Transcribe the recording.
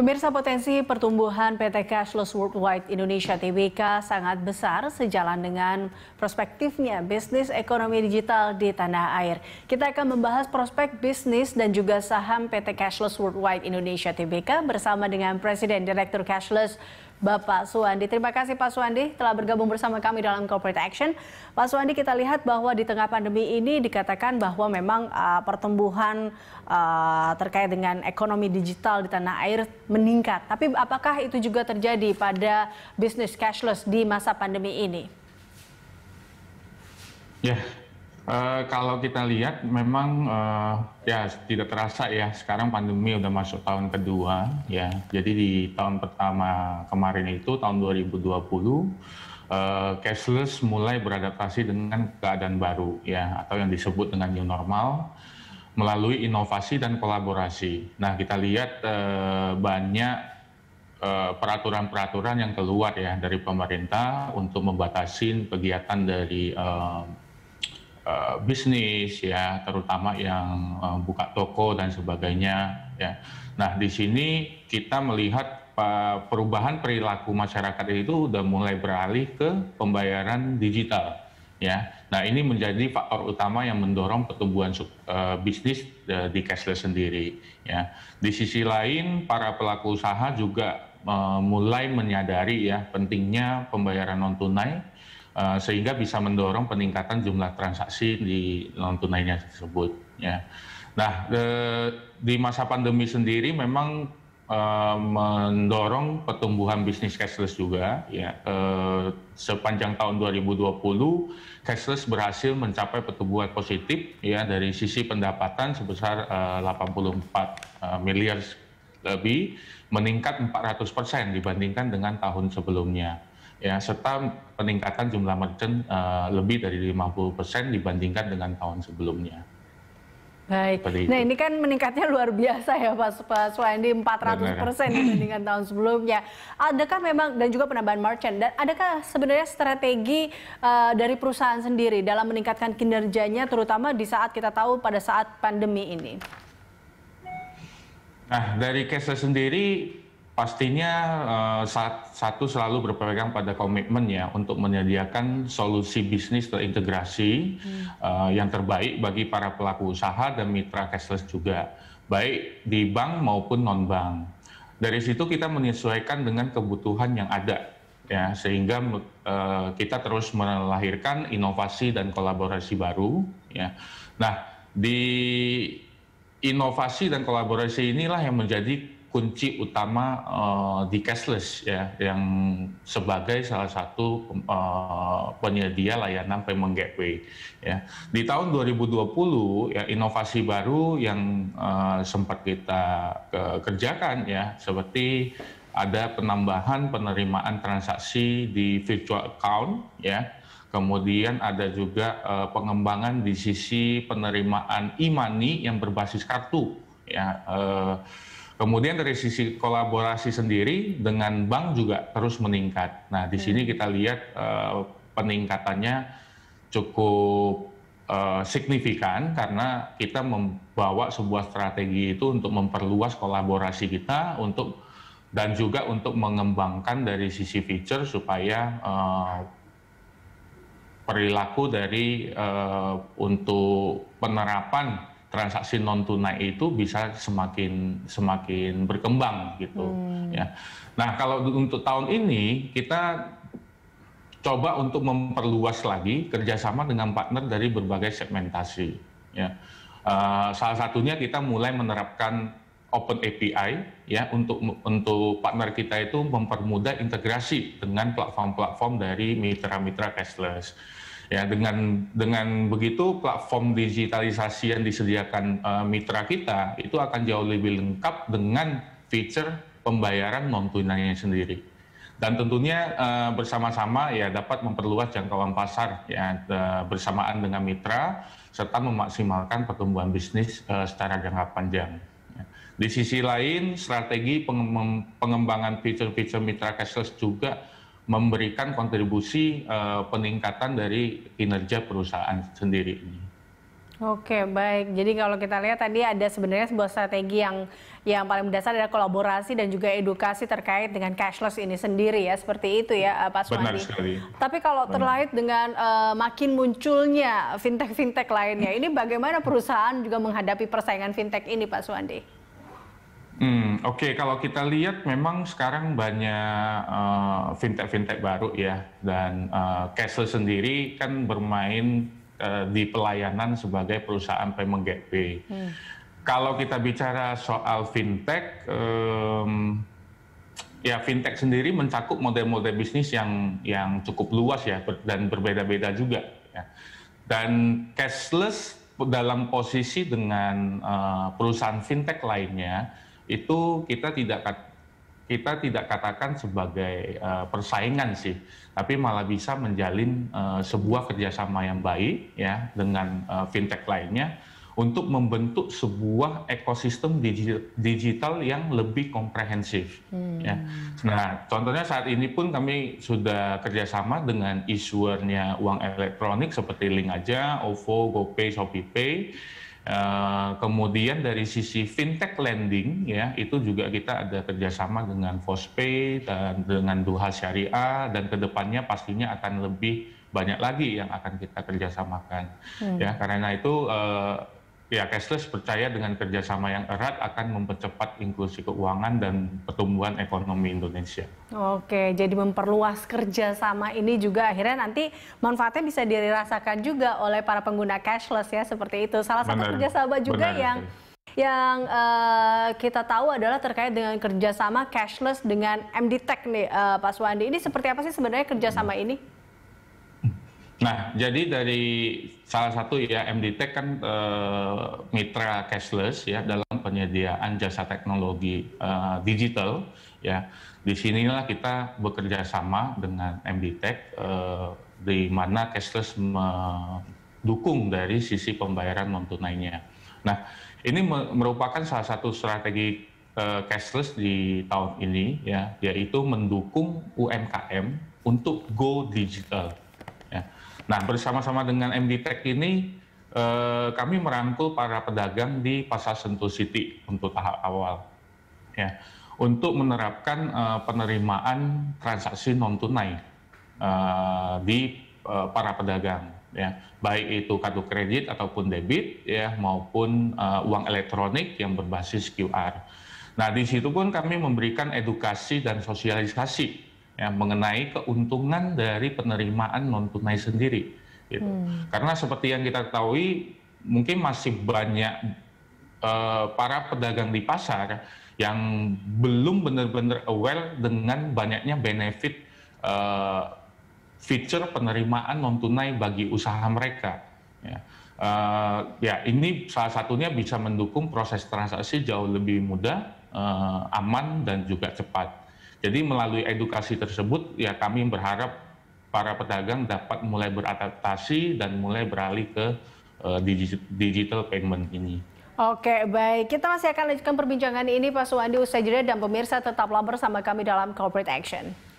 Pemirsa potensi pertumbuhan PT Cashless Worldwide Indonesia TBK sangat besar sejalan dengan prospektifnya bisnis ekonomi digital di tanah air. Kita akan membahas prospek bisnis dan juga saham PT Cashless Worldwide Indonesia TBK bersama dengan Presiden Direktur Cashless Bapak Suwandi. Terima kasih Pak Suwandi telah bergabung bersama kami dalam Corporate Action. Pak Suwandi kita lihat bahwa di tengah pandemi ini dikatakan bahwa memang uh, pertumbuhan uh, terkait dengan ekonomi digital di tanah air meningkat. Tapi apakah itu juga terjadi pada bisnis cashless di masa pandemi ini? Ya, Eh, kalau kita lihat memang uh, ya tidak terasa ya sekarang pandemi udah masuk tahun kedua ya. Jadi di tahun pertama kemarin itu tahun 2020 uh, eh, cashless mulai beradaptasi dengan keadaan baru ya atau yang disebut dengan new normal melalui inovasi dan kolaborasi. Nah kita lihat uh, banyak peraturan-peraturan yang keluar ya dari pemerintah untuk membatasi kegiatan dari Eh, bisnis ya, terutama yang uh, buka toko dan sebagainya ya. Nah, di sini kita melihat eh, perubahan perilaku masyarakat itu sudah mulai beralih ke pembayaran digital ya. Nah, ini menjadi faktor utama yang mendorong pertumbuhan uh, bisnis uh, di cashless sendiri ya. Di sisi lain, para pelaku usaha juga uh, mulai menyadari ya pentingnya pembayaran non tunai Eh, sehingga bisa mendorong peningkatan jumlah transaksi di non tunainya tersebut. Ya. Nah, de, eh, di masa pandemi sendiri memang e, mendorong pertumbuhan bisnis cashless juga. Ya, E, sepanjang tahun 2020, cashless berhasil mencapai pertumbuhan positif ya dari sisi pendapatan sebesar e, 84 e, miliar lebih, meningkat 400 persen dibandingkan dengan tahun sebelumnya ya serta peningkatan jumlah merchant uh, lebih dari 50% dibandingkan dengan tahun sebelumnya. Baik. Nah ini kan meningkatnya luar biasa ya Pak Pak Suwandi 400 persen dibandingkan tahun sebelumnya. Adakah memang dan juga penambahan merchant dan adakah sebenarnya strategi uh, dari perusahaan sendiri dalam meningkatkan kinerjanya terutama di saat kita tahu pada saat pandemi ini? Nah dari case sendiri Pastinya eh, saat satu selalu berpegang pada komitmennya untuk menyediakan solusi bisnis terintegrasi hmm. Eh, yang terbaik bagi para pelaku usaha dan mitra cashless juga, baik di bank maupun non bank. Dari situ kita menyesuaikan dengan kebutuhan yang ada ya sehingga eh, kita terus melahirkan inovasi dan kolaborasi baru ya. Nah di inovasi dan kolaborasi inilah yang menjadi kunci utama uh, di cashless ya yang sebagai salah satu uh, penyedia layanan payment gateway ya di tahun 2020 ya inovasi baru yang uh, sempat kita uh, kerjakan ya seperti ada penambahan penerimaan transaksi di virtual account ya Kemudian ada juga uh, pengembangan di sisi penerimaan e-money yang berbasis kartu ya uh, Kemudian dari sisi kolaborasi sendiri dengan bank juga terus meningkat. Nah, di sini hmm. kita lihat uh, peningkatannya cukup uh, signifikan karena kita membawa sebuah strategi itu untuk memperluas kolaborasi kita untuk dan juga untuk mengembangkan dari sisi feature supaya uh, perilaku dari uh, untuk penerapan transaksi non tunai itu bisa semakin semakin berkembang gitu hmm. ya. Nah, kalau untuk tahun ini kita coba untuk memperluas lagi kerjasama dengan partner dari berbagai segmentasi ya. Uh, salah satunya kita mulai menerapkan open API ya untuk untuk partner kita itu mempermudah integrasi dengan platform-platform dari mitra-mitra cashless. Ya, dengan dengan begitu platform digitalisasi yang disediakan uh, mitra kita itu akan jauh lebih lengkap dengan fitur pembayaran non tunainya sendiri. Dan tentunya uh, bersama-sama ya dapat memperluas jangkauan pasar ya uh, bersamaan dengan mitra serta memaksimalkan pertumbuhan bisnis uh, secara jangka panjang. Ya, di sisi lain, strategi pengembangan fitur-fitur mitra cashless juga memberikan kontribusi uh, peningkatan dari kinerja perusahaan sendiri ini. Oke, baik. Jadi kalau kita lihat tadi ada sebenarnya sebuah strategi yang yang paling mendasar adalah kolaborasi dan juga edukasi terkait dengan cashless ini sendiri ya, seperti itu ya eh, Pak Suhadi. Benar sekali. Tapi kalau Benar. dengan uh, makin munculnya fintech-fintech lainnya, ini bagaimana perusahaan juga menghadapi persaingan fintech ini Pak Suwandi? Hmm, Oke, okay. kalau kita lihat memang sekarang banyak fintech fintech-fintech baru ya, dan uh, eh, cashless sendiri kan bermain uh, di pelayanan sebagai perusahaan payment gateway. Hmm. Kalau kita bicara soal fintech, um, ya fintech sendiri mencakup model-model bisnis yang yang cukup luas ya ber, dan berbeda-beda juga. Ya. Dan cashless dalam posisi dengan uh, perusahaan fintech lainnya itu kita tidak kita tidak katakan sebagai uh, persaingan sih, tapi malah bisa menjalin uh, sebuah kerjasama yang baik ya dengan uh, fintech lainnya untuk membentuk sebuah ekosistem digi digital yang lebih komprehensif. Hmm. Ya. Nah, contohnya saat ini pun kami sudah kerjasama dengan issuernya uang elektronik seperti Link aja, OVO, GoPay, ShopeePay Eh, kemudian dari sisi fintech lending ya itu juga kita ada kerjasama dengan Fospay dan dengan Duha Syariah dan kedepannya pastinya akan lebih banyak lagi yang akan kita kerjasamakan hmm. ya karena itu uh, Ya, cashless percaya dengan kerjasama yang erat akan mempercepat inklusi keuangan dan pertumbuhan ekonomi Indonesia. Oke, jadi memperluas kerjasama ini juga akhirnya nanti manfaatnya bisa dirasakan juga oleh para pengguna cashless ya seperti itu. Salah satu benar, kerjasama juga benar, yang benar yang uh, kita tahu adalah terkait dengan kerjasama cashless dengan MD Tech nih uh, Pak Suwandi. Ini seperti apa sih sebenarnya kerjasama ini? Nah, jadi dari salah satu ya MDTech kan e, mitra cashless ya dalam penyediaan jasa teknologi e, digital ya. Di sinilah kita bekerja sama dengan MDTech e, eh, di mana cashless mendukung dari sisi pembayaran non tunainya. Nah, ini merupakan salah satu strategi e, cashless di tahun ini ya, yaitu mendukung UMKM untuk go digital Nah, bersama-sama dengan MD Tech ini eh, kami merangkul para pedagang di Pasar Sentul City untuk tahap awal. Ya, untuk menerapkan eh, penerimaan transaksi non tunai eh, di eh, para pedagang ya, baik itu kartu kredit ataupun debit ya maupun eh, uang elektronik yang berbasis QR. Nah, di situ pun kami memberikan edukasi dan sosialisasi ya, mengenai keuntungan dari penerimaan non tunai sendiri. Gitu. Hmm. Karena seperti yang kita ketahui, mungkin masih banyak uh, para pedagang di pasar yang belum benar-benar aware dengan banyaknya benefit uh, eh, fitur penerimaan non tunai bagi usaha mereka. Ya. Uh, ya ini salah satunya bisa mendukung proses transaksi jauh lebih mudah, uh, aman dan juga cepat. Jadi melalui edukasi tersebut ya kami berharap para pedagang dapat mulai beradaptasi dan mulai beralih ke eh, digital payment ini. Oke, baik. Kita masih akan lanjutkan perbincangan ini Pak Suwandi usai jeda dan pemirsa tetaplah bersama kami dalam Corporate Action.